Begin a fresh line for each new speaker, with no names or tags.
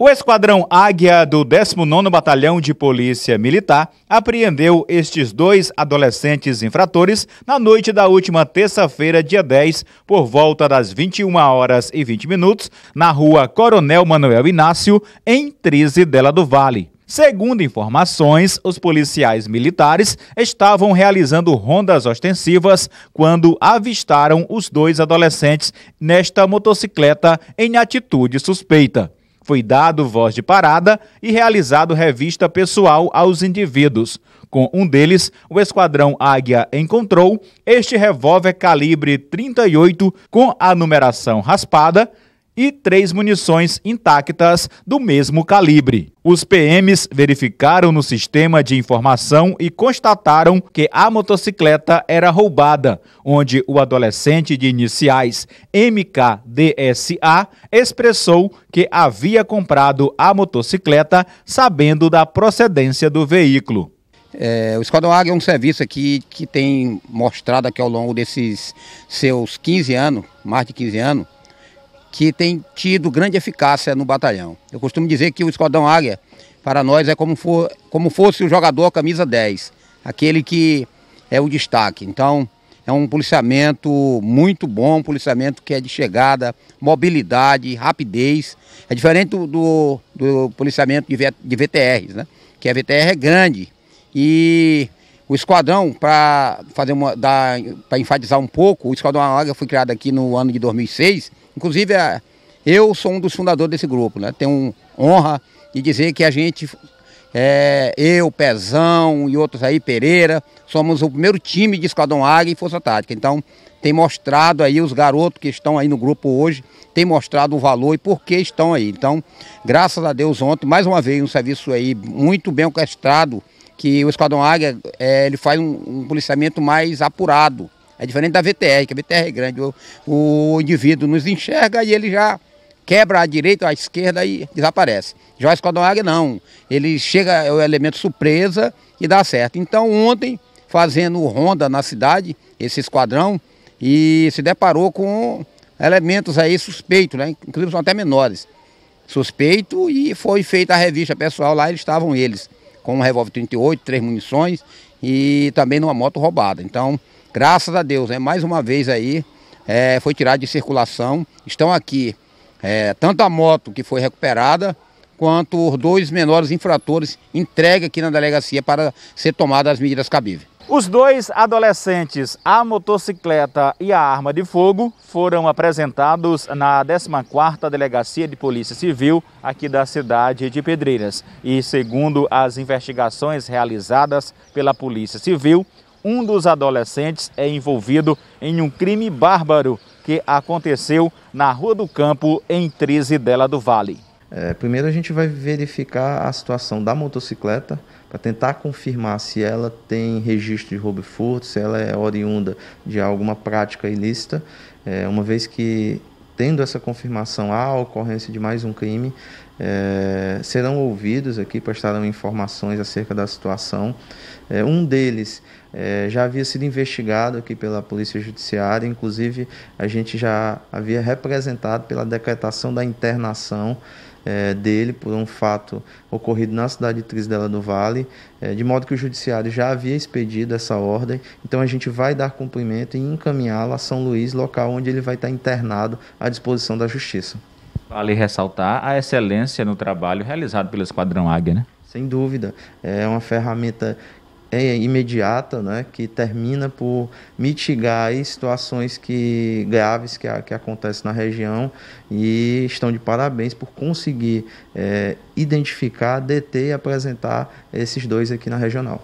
O Esquadrão Águia do 19º Batalhão de Polícia Militar apreendeu estes dois adolescentes infratores na noite da última terça-feira, dia 10, por volta das 21 horas e 20 minutos, na rua Coronel Manuel Inácio, em Trise Dela do Vale. Segundo informações, os policiais militares estavam realizando rondas ostensivas quando avistaram os dois adolescentes nesta motocicleta em atitude suspeita foi dado voz de parada e realizado revista pessoal aos indivíduos. Com um deles, o esquadrão Águia encontrou este revólver calibre 38 com a numeração raspada, e três munições intactas do mesmo calibre. Os PMs verificaram no sistema de informação e constataram que a motocicleta era roubada, onde o adolescente de iniciais MKDSA expressou que havia comprado
a motocicleta sabendo da procedência do veículo. É, o Esquadrão Águia é um serviço aqui que tem mostrado aqui ao longo desses seus 15 anos, mais de 15 anos, que tem tido grande eficácia no batalhão. Eu costumo dizer que o Esquadrão Águia, para nós, é como, for, como fosse o jogador camisa 10, aquele que é o destaque. Então, é um policiamento muito bom, um policiamento que é de chegada, mobilidade, rapidez. É diferente do, do policiamento de, de VTRs, né? Que a VTR é grande. E o esquadrão, para fazer uma, para enfatizar um pouco, o esquadrão Águia foi criado aqui no ano de 2006 Inclusive, eu sou um dos fundadores desse grupo, né? Tenho honra de dizer que a gente, é, eu, Pezão e outros aí, Pereira, somos o primeiro time de Esquadrão Águia e Força Tática. Então, tem mostrado aí os garotos que estão aí no grupo hoje, tem mostrado o valor e por que estão aí. Então, graças a Deus, ontem, mais uma vez, um serviço aí muito bem orquestrado, que o Esquadrão Águia é, ele faz um, um policiamento mais apurado é diferente da VTR, que a VTR é grande. O, o indivíduo nos enxerga e ele já quebra a direita, a esquerda e desaparece. Já o Esquadronag não. Ele chega, é o elemento surpresa e dá certo. Então ontem, fazendo ronda na cidade, esse esquadrão, e se deparou com elementos aí suspeitos, né? Inclusive são até menores. Suspeito e foi feita a revista pessoal lá, eles estavam eles com um revólver 38, três munições e também numa moto roubada. Então, graças a Deus, é mais uma vez aí, é, foi tirado de circulação. Estão aqui é, tanto a moto que foi recuperada, quanto os dois menores infratores entregue aqui na delegacia para ser tomadas as medidas cabíveis.
Os dois adolescentes, a motocicleta e a arma de fogo, foram apresentados na 14ª Delegacia de Polícia Civil aqui da cidade de Pedreiras. E segundo as investigações realizadas pela Polícia Civil, um dos adolescentes é envolvido em um crime bárbaro que aconteceu na Rua do Campo, em Trizidela do Vale.
É, primeiro a gente vai verificar a situação da motocicleta para tentar confirmar se ela tem registro de roubo e furto, se ela é oriunda de alguma prática ilícita, é, uma vez que tendo essa confirmação há a ocorrência de mais um crime, é, serão ouvidos aqui, prestarão informações acerca da situação. É, um deles é, já havia sido investigado aqui pela Polícia Judiciária, inclusive a gente já havia representado pela decretação da internação é, dele por um fato ocorrido na cidade de Trisdela do Vale, é, de modo que o Judiciário já havia expedido essa ordem, então a gente vai dar cumprimento e encaminhá-lo a São Luís, local onde ele vai estar internado à disposição da Justiça.
Vale ressaltar a excelência no trabalho realizado pelo Esquadrão Águia, né?
Sem dúvida, é uma ferramenta é, imediata, né, que termina por mitigar situações que graves que, que acontecem na região e estão de parabéns por conseguir é, identificar, deter e apresentar esses dois aqui na regional.